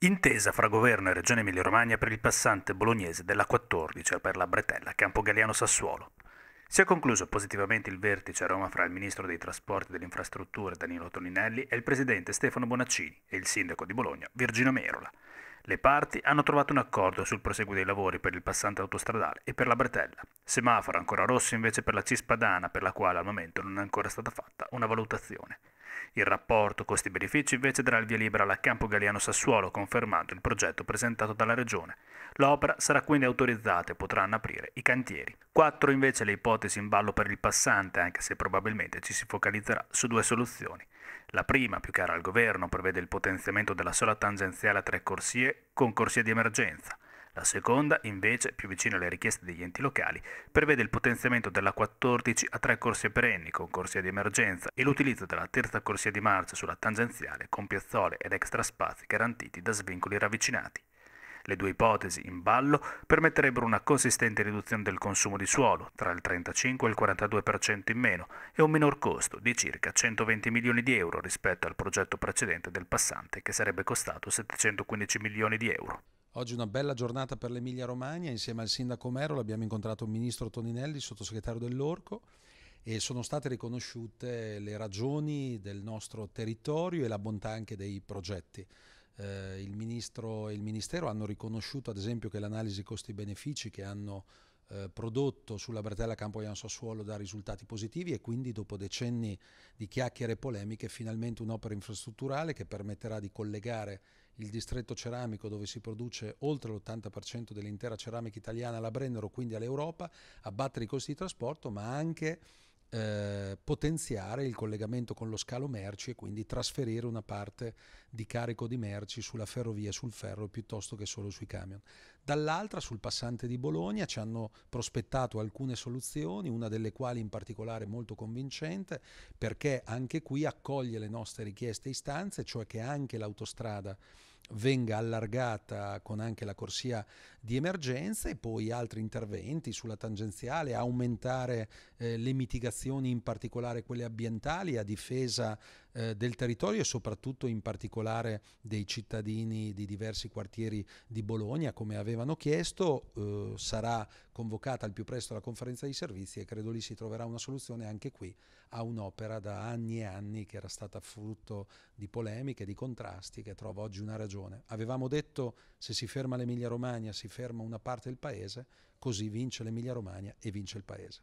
Intesa fra governo e Regione Emilia-Romagna per il passante bolognese della 14 per la Bretella, Campo Galliano Sassuolo. Si è concluso positivamente il vertice a Roma fra il ministro dei trasporti e delle infrastrutture Danilo Toninelli e il presidente Stefano Bonaccini e il sindaco di Bologna Virgino Merola. Le parti hanno trovato un accordo sul proseguo dei lavori per il passante autostradale e per la bretella. Semaforo ancora rosso invece per la Cispadana, per la quale al momento non è ancora stata fatta una valutazione. Il rapporto costi-benefici invece darà il via libera alla Campo Galiano Sassuolo, confermando il progetto presentato dalla Regione. L'opera sarà quindi autorizzata e potranno aprire i cantieri. Quattro invece le ipotesi in ballo per il passante, anche se probabilmente ci si focalizzerà su due soluzioni. La prima, più cara al governo, prevede il potenziamento della sola tangenziale a tre corsie con corsie di emergenza. La seconda, invece, più vicina alle richieste degli enti locali, prevede il potenziamento della 14 a tre corsie perenni con corsia di emergenza e l'utilizzo della terza corsia di marcia sulla tangenziale con piazzole ed extra spazi garantiti da svincoli ravvicinati. Le due ipotesi in ballo permetterebbero una consistente riduzione del consumo di suolo, tra il 35 e il 42% in meno, e un minor costo di circa 120 milioni di euro rispetto al progetto precedente del passante che sarebbe costato 715 milioni di euro. Oggi una bella giornata per l'Emilia Romagna, insieme al sindaco Mero abbiamo incontrato il ministro Toninelli, sottosegretario dell'Orco e sono state riconosciute le ragioni del nostro territorio e la bontà anche dei progetti. Eh, il ministro e il ministero hanno riconosciuto ad esempio che l'analisi costi-benefici che hanno eh, prodotto sulla Bretella Campoian Sassuolo dà risultati positivi e quindi dopo decenni di chiacchiere e polemiche finalmente un'opera infrastrutturale che permetterà di collegare il distretto ceramico dove si produce oltre l'80% dell'intera ceramica italiana, la brennero quindi all'Europa, abbattere i costi di trasporto, ma anche eh, potenziare il collegamento con lo scalo merci e quindi trasferire una parte di carico di merci sulla ferrovia e sul ferro piuttosto che solo sui camion. Dall'altra, sul passante di Bologna ci hanno prospettato alcune soluzioni, una delle quali in particolare molto convincente, perché anche qui accoglie le nostre richieste e istanze, cioè che anche l'autostrada venga allargata con anche la corsia di emergenza e poi altri interventi sulla tangenziale, aumentare eh, le mitigazioni, in particolare quelle ambientali, a difesa eh, del territorio e soprattutto in particolare dei cittadini di diversi quartieri di Bologna, come avevano chiesto, eh, sarà convocata al più presto la conferenza dei servizi e credo lì si troverà una soluzione anche qui a un'opera da anni e anni che era stata frutto di polemiche, di contrasti, che trova oggi una ragione. Avevamo detto se si ferma l'Emilia Romagna si ferma una parte del paese, così vince l'Emilia Romagna e vince il paese.